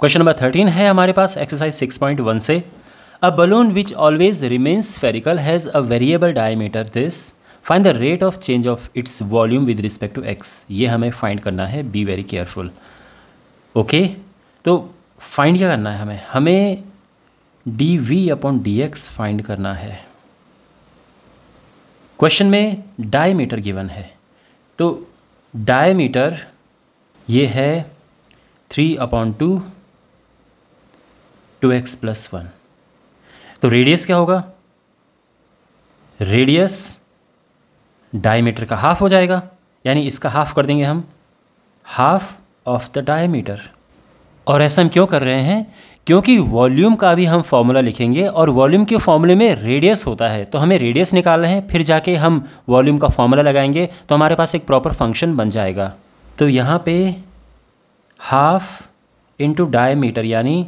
Question number thirteen है हमारे पास एक्सरसाइज सिक्स पॉइंट वन से a balloon which always remains spherical has a variable diameter this find the rate of change of its volume with respect to x ये हमें find करना है be very careful okay तो find क्या करना है हमें हमें D we upon D X find करना है क्वेश्चन में डायमीटर गिवन है तो डायमीटर ये है three upon two two x plus one तो रेडियस क्या होगा रेडियस डायमीटर का हाफ हो जाएगा यानी इसका हाफ कर देंगे हम हाफ ऑफ द डायमीटर और ऐसा हम क्यों कर रहे हैं क्योंकि वॉल्यूम का भी हम फॉर्मूला लिखेंगे और वॉल्यूम के फॉर्मूले में रेडियस होता है तो हमें रेडियस निकालना है फिर जाके हम वॉल्यूम का फॉर्मूला लगाएंगे तो हमारे पास एक प्रॉपर फंक्शन बन जाएगा तो यहाँ पे हाफ इंटू डायमीटर यानी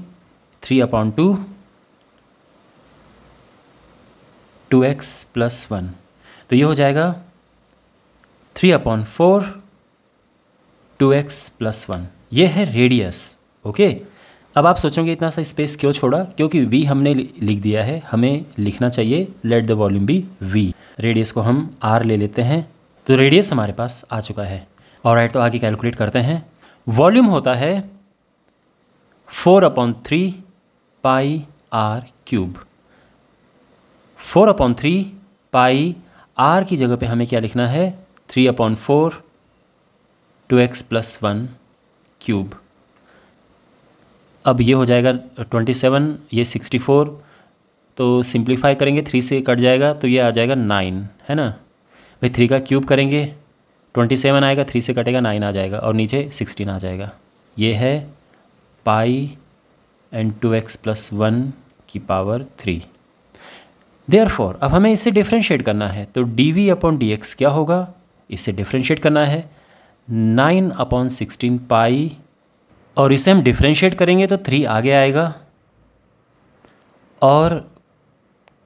three upon two two x plus one तो ये हो जाएगा three upon four two x plus one ये है रेडियस ओके अब आप सोचोगे इतना सा स्पेस क्यों छोड़ा क्योंकि v हमने लिख दिया है हमें लिखना चाहिए let the volume be v radius को हम r ले लेते हैं तो रेडियस हमारे पास आ चुका है और राइट तो आगे कैलकुलेट करते हैं वॉल्यूम होता है four upon three pi r cube four upon three pi r की जगह पे हमें क्या लिखना है three upon four two x plus one cube अब ये हो जाएगा ट्वेंटी सेवन ये सिक्सटी फोर तो सिंप्लीफाई करेंगे थ्री से कट जाएगा तो ये आ जाएगा नाइन है ना भाई थ्री का क्यूब करेंगे ट्वेंटी सेवन आएगा थ्री से कटेगा नाइन आ जाएगा और नीचे सिक्सटीन आ जाएगा ये है pi and two x plus one की पावर थ्री देयरफॉर अब हमें इसे डिफ्रेंशिएट करना है तो D we upon D X क्या होगा इसे डिफ्रेंशिएट करना है नाइन अपॉन सिक्सटीन पाई और इसे हम डिफ्रेंशिएट करेंगे तो थ्री आगे आएगा और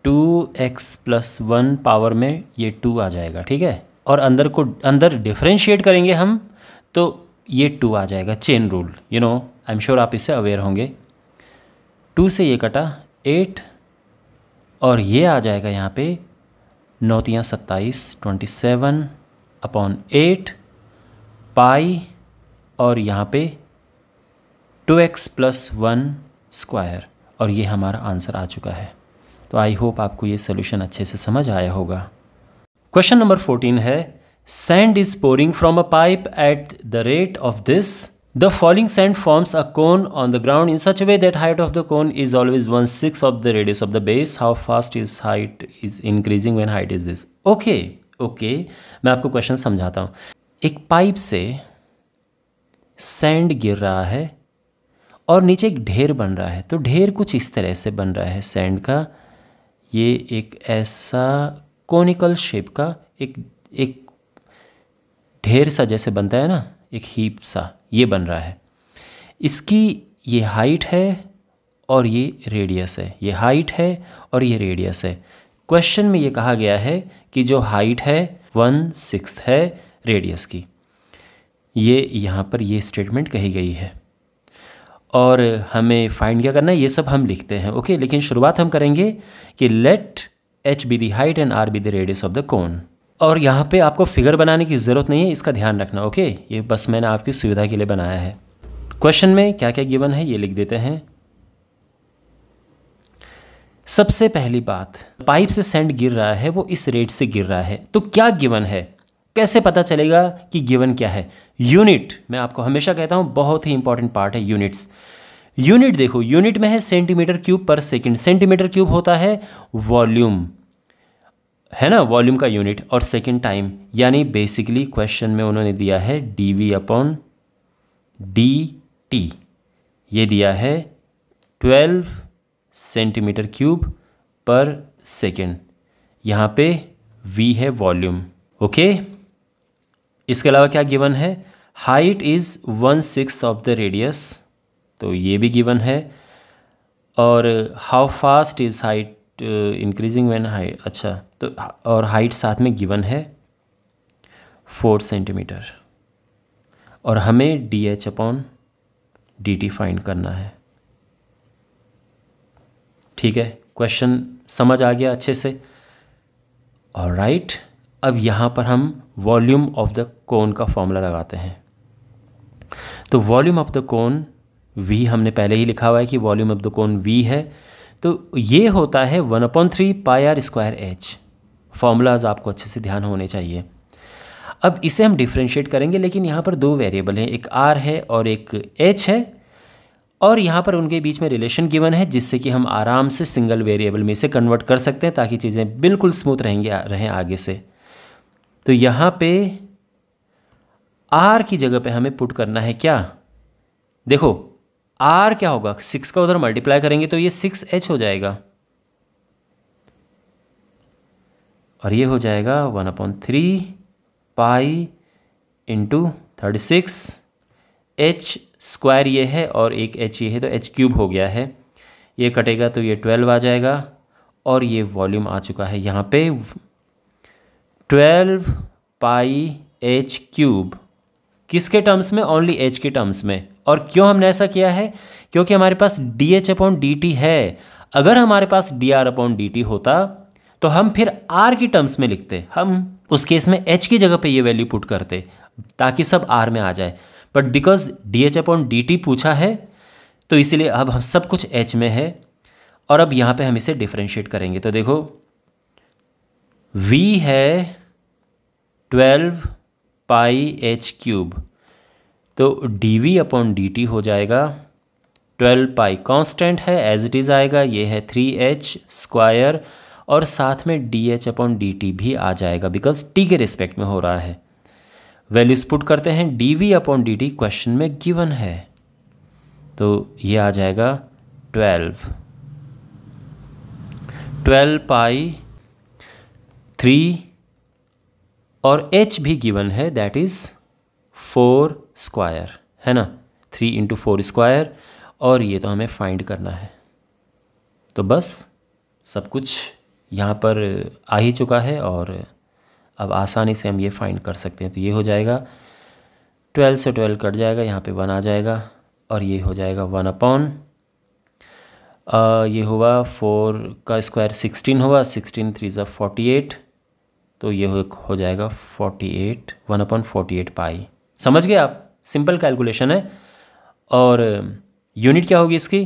two x plus one power में ये टू आ जाएगा ठीक है और अंदर को अंदर डिफ्रेंशिएट करेंगे हम तो ये टू आ जाएगा chain rule you know I am sure आप इससे अवेयर होंगे टू से ये कटा एट और ये आ जाएगा यहाँ पे नौतियाँ सत्ताईस twenty seven upon eight pi और यहाँ पे two x plus one square और ये हमारा आंसर आ चुका है तो आई होप आपको ये सोल्यूशन अच्छे से समझ आया होगा क्वेश्चन नंबर फोर्टीन है sand is pouring from a pipe at the rate of this The falling sand forms a cone on the ground in such a way that height of the cone is always one sixth of the radius of the base. How fast is height is increasing when height is this? Okay, okay. मैं आपको question समझाता हूँ एक pipe से sand गिर रहा है और नीचे एक ढेर बन रहा है तो ढेर कुछ इस तरह से बन रहा है सैंड का ये एक ऐसा कोनिकल शेप का एक एक ढेर सा जैसे बनता है ना एक हीप सा ये बन रहा है इसकी ये हाइट है और ये रेडियस है ये हाइट है और ये रेडियस है क्वेश्चन में ये कहा गया है कि जो हाइट है वन सिक्स है रेडियस की ये यहाँ पर ये स्टेटमेंट कही गई है और हमें फाइंड क्या करना है ये सब हम लिखते हैं ओके लेकिन शुरुआत हम करेंगे कि let h be the height and r be the radius of the cone और यहाँ पे आपको फिगर बनाने की ज़रूरत नहीं है इसका ध्यान रखना ओके ये बस मैंने आपकी सुविधा के लिए बनाया है क्वेश्चन में क्या क्या गिवन है ये लिख देते हैं सबसे पहली बात पाइप से सेंड गिर रहा है वो इस रेट से गिर रहा है तो क्या गिवन है कैसे पता चलेगा कि गिवन क्या है यूनिट मैं आपको हमेशा कहता हूँ बहुत ही इंपॉर्टेंट पार्ट है यूनिट्स यूनिट देखो यूनिट में है सेंटीमीटर क्यूब पर सेकंड सेंटीमीटर क्यूब होता है वॉल्यूम है ना वॉल्यूम का यूनिट और सेकेंड टाइम यानी बेसिकली क्वेश्चन में उन्होंने दिया है d we upon d t ये दिया है ट्वेल्व सेंटीमीटर क्यूब पर सेकेंड यहाँ पे वी है वॉल्यूम ओके इसके अलावा क्या गिवन है height is one six of the radius तो ये भी गिवन है और how fast is height increasing when height अच्छा तो और हाइट साथ में गिवन है फोर सेंटीमीटर और हमें d h upon d t find करना है ठीक है क्वेश्चन समझ आ गया अच्छे से और राइट right, अब यहाँ पर हम वॉल्यूम ऑफ द कोन का फॉर्मूला लगाते हैं तो volume of the cone v हमने पहले ही लिखा हुआ है कि volume of the cone v है तो ये होता है one upon three pi r square h formulas आपको अच्छे से ध्यान होने चाहिए अब इसे हम डिफ्रेंशिएट करेंगे लेकिन यहाँ पर दो वेरिएबल हैं एक आर है और एक एच है और यहाँ पर उनके बीच में रिलेशन गिवन है जिससे कि हम आराम से सिंगल वेरिएबल में इसे कन्वर्ट कर सकते हैं ताकि चीज़ें बिल्कुल स्मूथ रहेंगे रहें आगे से तो यहाँ पे आर की जगह पे हमें पुट करना है क्या देखो आर क्या होगा सिक्स का उधर मल्टीप्लाई करेंगे तो ये सिक्स एच हो जाएगा और ये हो जाएगा one upon three pi into thirty six h square ये है और एक एच ये है तो एच क्यूब हो गया है ये कटेगा तो ये ट्वेल्व आ जाएगा और ये वॉल्यूम आ चुका है यहाँ पे ट्वेल्व पाई एच क्यूब किसके टर्म्स में ओनली एच के टर्म्स में और क्यों हमने ऐसा किया है क्योंकि हमारे पास d h upon d t है अगर हमारे पास d r upon d t होता तो हम फिर आर की टर्म्स में लिखते हम उस केस में एच की जगह पे ये वैल्यू पुट करते ताकि सब आर में आ जाए but because d h upon d t पूछा है तो इसीलिए अब हम सब कुछ एच में है और अब यहाँ पे हम इसे डिफ्रेंशिएट करेंगे तो देखो वी है ट्वेल्व पाई एच क्यूब तो D we upon d t हो जाएगा ट्वेल्व पाई कांस्टेंट है एज इट इज़ आएगा ये है थ्री एच स्क्वायर और साथ में d h upon d t भी आ जाएगा बिकॉज टी के रिस्पेक्ट में हो रहा है वैल्यूज पुट करते हैं d we upon d t question में गिवन है तो ये आ जाएगा ट्वेल्व ट्वेल्व पाई थ्री और एच भी गिवन है दैट इज़ फोर स्क्वायर है ना थ्री इंटू फोर स्क्वायर और ये तो हमें फाइंड करना है तो बस सब कुछ यहाँ पर आ ही चुका है और अब आसानी से हम ये फाइंड कर सकते हैं तो ये हो जाएगा ट्वेल्व से ट्वेल्व कट जाएगा यहाँ पे वन आ जाएगा और ये हो जाएगा वन अपॉन ये हुआ फोर का स्क्वायर सिक्सटीन हुआ सिक्सटीन थ्री ज़ा फोर्टी एट तो ये हो, हो जाएगा forty eight one upon forty eight pi समझ गए आप सिंपल कैलकुलेशन है और यूनिट क्या होगी इसकी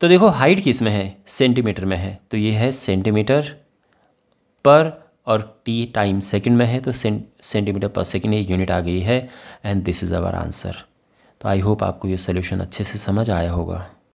तो देखो हाइट किस में है सेंटीमीटर में है तो ये है सेंटीमीटर पर और टी टाइम सेकंड में है तो सेंटीमीटर पर सेकंड ये यूनिट आ गई है and this is our answer तो आई होप आपको ये सोल्यूशन अच्छे से समझ आया होगा